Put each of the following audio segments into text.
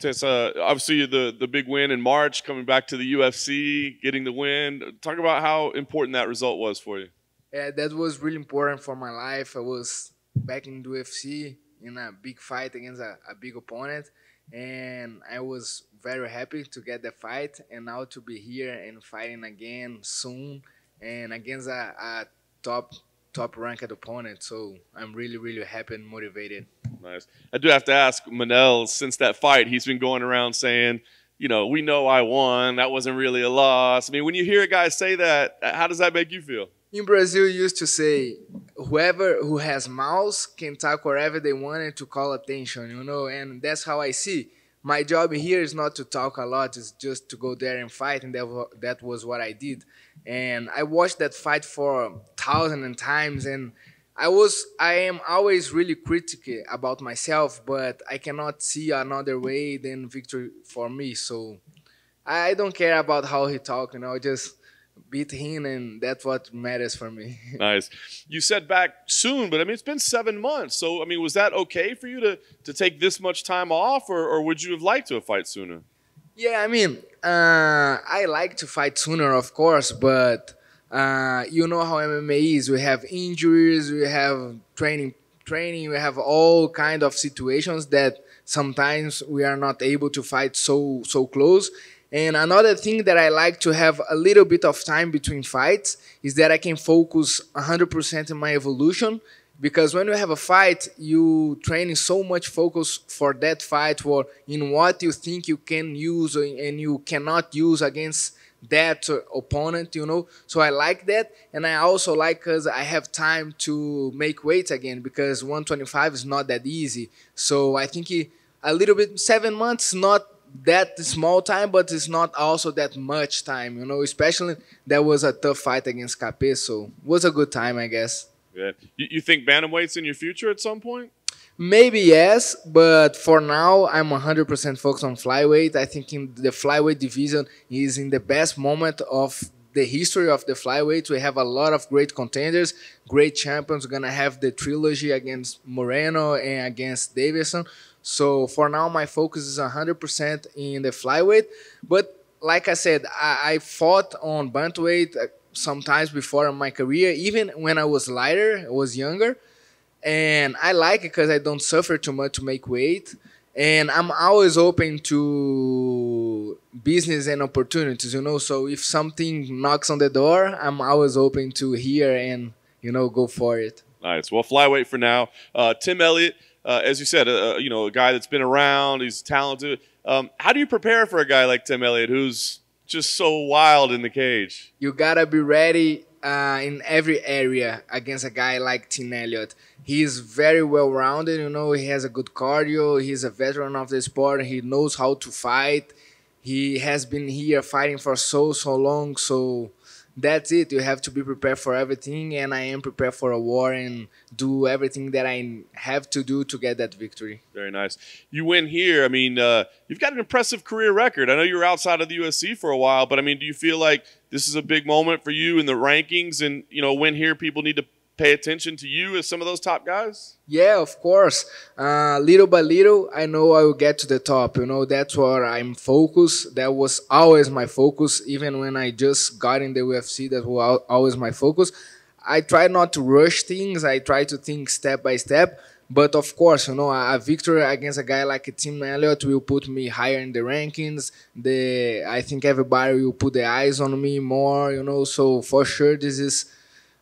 It's uh, obviously the the big win in March, coming back to the UFC, getting the win. Talk about how important that result was for you. Yeah, that was really important for my life. I was back in the UFC in a big fight against a, a big opponent, and I was very happy to get the fight and now to be here and fighting again soon and against a, a top top ranked opponent. So I'm really, really happy and motivated. Nice. I do have to ask Manel, since that fight, he's been going around saying, you know, we know I won. That wasn't really a loss. I mean, when you hear a guy say that, how does that make you feel? In Brazil, used to say, whoever who has mouths can talk wherever they wanted to call attention, you know, and that's how I see. My job here is not to talk a lot, it's just to go there and fight, and that, that was what I did. And I watched that fight for thousand and times and I was I am always really critical about myself, but I cannot see another way than victory for me. So I don't care about how he talk, you know, just beat him and that's what matters for me. nice. You said back soon, but I mean it's been seven months. So I mean was that okay for you to to take this much time off or, or would you have liked to have fight sooner? Yeah, I mean, uh, I like to fight sooner, of course, but uh, you know how MMA is. We have injuries, we have training, training. We have all kind of situations that sometimes we are not able to fight so so close. And another thing that I like to have a little bit of time between fights is that I can focus 100% in my evolution because when you have a fight you in so much focus for that fight or in what you think you can use and you cannot use against that opponent you know so i like that and i also like because i have time to make weight again because 125 is not that easy so i think a little bit seven months not that small time, but it's not also that much time, you know. Especially that was a tough fight against Capes, so was a good time, I guess. Yeah, You, you think bantamweight's in your future at some point? Maybe yes, but for now I'm 100% focused on flyweight. I think in the flyweight division is in the best moment of the history of the flyweight. We have a lot of great contenders, great champions. We're gonna have the trilogy against Moreno and against Davidson. So for now, my focus is 100% in the flyweight. But like I said, I, I fought on bantamweight sometimes before in my career, even when I was lighter, I was younger. And I like it because I don't suffer too much to make weight. And I'm always open to business and opportunities, you know. So if something knocks on the door, I'm always open to hear and, you know, go for it. Nice. Well, flyweight for now. Uh, Tim Elliott, uh, as you said, uh, uh, you know, a guy that's been around, he's talented. Um, how do you prepare for a guy like Tim Elliott who's just so wild in the cage. You gotta be ready uh, in every area against a guy like Tim Elliott. He is very well rounded. You know, he has a good cardio. He's a veteran of the sport. He knows how to fight. He has been here fighting for so so long. So that's it. You have to be prepared for everything, and I am prepared for a war and do everything that I have to do to get that victory. Very nice. You win here. I mean, uh, you've got an impressive career record. I know you were outside of the USC for a while, but I mean, do you feel like this is a big moment for you in the rankings? And you know, win here, people need to pay attention to you as some of those top guys? Yeah, of course. Uh, little by little, I know I will get to the top. You know, that's where I'm focused. That was always my focus. Even when I just got in the UFC, that was always my focus. I try not to rush things. I try to think step by step. But of course, you know, a victory against a guy like Tim Elliott will put me higher in the rankings. The I think everybody will put their eyes on me more, you know. So for sure, this is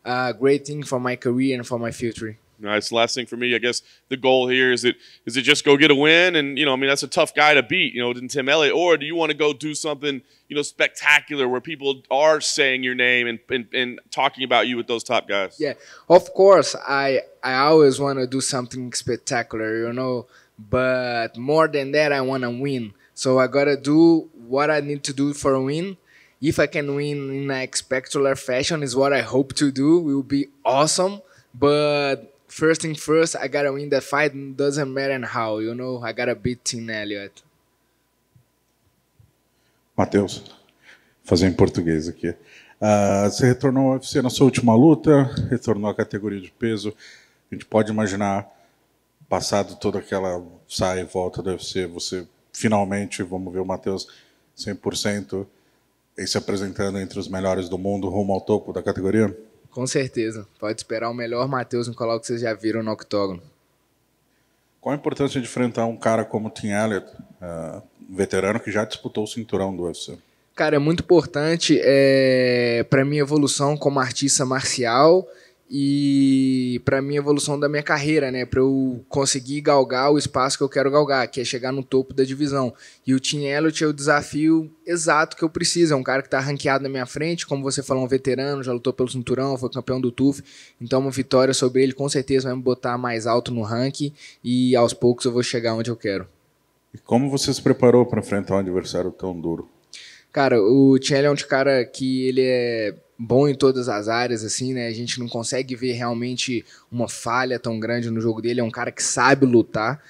a great thing for my career and for my future. Nice. Last thing for me, I guess the goal here is it is it just go get a win, and you know, I mean, that's a tough guy to beat, you know, in Tim Elliott, or do you want to go do something, you know, spectacular where people are saying your name and, and, and talking about you with those top guys? Yeah, of course, I I always want to do something spectacular, you know, but more than that, I want to win. So I gotta do what I need to do for a win, If I can win in a spectacular fashion is what I hope to do. Will be awesome. But first thing first, I gotta win the fight. Doesn't matter how, you know. I gotta beat Tim Elliott. Matheus, fazer em português aqui. Uh, você retornou ao UFC na sua última luta, retornou à categoria de peso. A gente pode imaginar, passado toda aquela sai e volta do UFC, você finalmente, vamos ver o Matheus 100% e se apresentando entre os melhores do mundo rumo ao topo da categoria? Com certeza. Pode esperar o melhor Matheus colo que vocês já viram no octógono. Qual a importância de enfrentar um cara como Tim Elliott, uh, veterano que já disputou o cinturão do UFC? Cara, é muito importante é, eh, para minha evolução como artista marcial e para minha evolução da minha carreira, né, para eu conseguir galgar o espaço que eu quero galgar, que é chegar no topo da divisão. E o Tim Elliott é o desafio exato que eu preciso, é um cara que está ranqueado na minha frente, como você falou, um veterano, já lutou pelo cinturão, foi campeão do TUF, então uma vitória sobre ele com certeza vai me botar mais alto no ranking e aos poucos eu vou chegar onde eu quero. E como você se preparou para enfrentar um adversário tão duro? Cara, o Chelly é um cara que ele é bom em todas as áreas, assim, né? A gente não consegue ver realmente uma falha tão grande no jogo dele. É um cara que sabe lutar.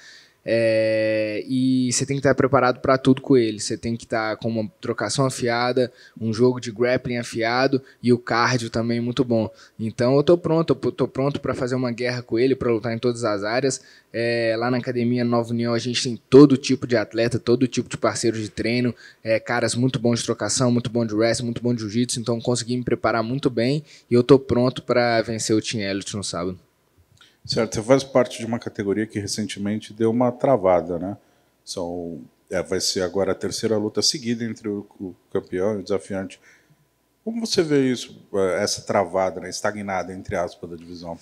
É, e você tem que estar preparado para tudo com ele. Você tem que estar com uma trocação afiada, um jogo de grappling afiado e o cardio também muito bom. Então eu tô pronto, eu tô pronto para fazer uma guerra com ele, para lutar em todas as áreas. É, lá na academia Nova União a gente tem todo tipo de atleta, todo tipo de parceiro de treino, é, caras muito bons de trocação, muito bom de wrestling, muito bom de jiu-jitsu. Então consegui me preparar muito bem e eu tô pronto para vencer o Team Elliott no sábado. Certo, você faz parte de uma categoria que recentemente deu uma travada, né? São, é, vai ser agora a terceira luta seguida entre o, o campeão e o desafiante. Como você vê isso, é, essa travada, né, estagnada, entre aspas, da divisão?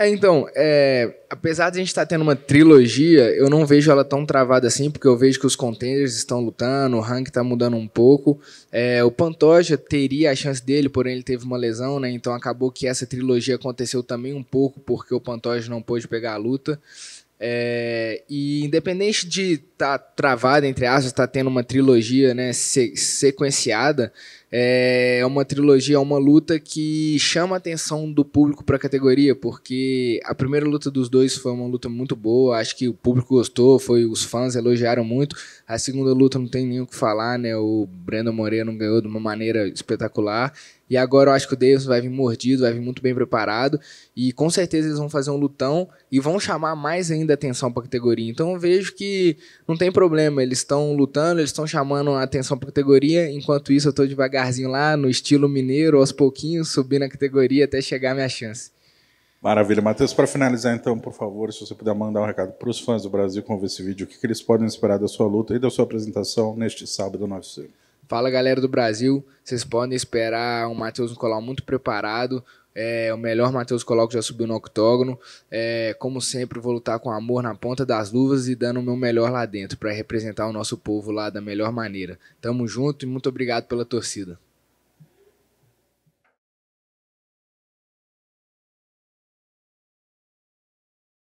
É, então, é, apesar de a gente estar tá tendo uma trilogia, eu não vejo ela tão travada assim, porque eu vejo que os contenders estão lutando, o rank está mudando um pouco. É, o Pantoja teria a chance dele, porém ele teve uma lesão, né? Então acabou que essa trilogia aconteceu também um pouco porque o Pantoja não pôde pegar a luta. É, e independente de estar tá travado, entre aspas, estar tá tendo uma trilogia né, se, sequenciada, é, é uma trilogia, é uma luta que chama a atenção do público para a categoria, porque a primeira luta dos dois foi uma luta muito boa, acho que o público gostou, foi os fãs elogiaram muito. A segunda luta não tem nem o que falar, né? O Brandon Moreno ganhou de uma maneira espetacular. E agora eu acho que o Davis vai vir mordido, vai vir muito bem preparado. E com certeza eles vão fazer um lutão e vão chamar mais ainda atenção para a categoria. Então eu vejo que não tem problema. Eles estão lutando, eles estão chamando a atenção para a categoria. Enquanto isso, eu estou devagarzinho lá, no estilo mineiro, aos pouquinhos, subindo a categoria até chegar a minha chance. Maravilha. Matheus, para finalizar, então, por favor, se você puder mandar um recado para os fãs do Brasil que vão ver esse vídeo, o que, que eles podem esperar da sua luta e da sua apresentação neste sábado no UFC? Fala galera do Brasil, vocês podem esperar um Matheus Nicolau muito preparado, é, o melhor Matheus Nicolau que já subiu no octógono. É, como sempre, vou lutar com amor na ponta das luvas e dando o meu melhor lá dentro para representar o nosso povo lá da melhor maneira. Tamo junto e muito obrigado pela torcida.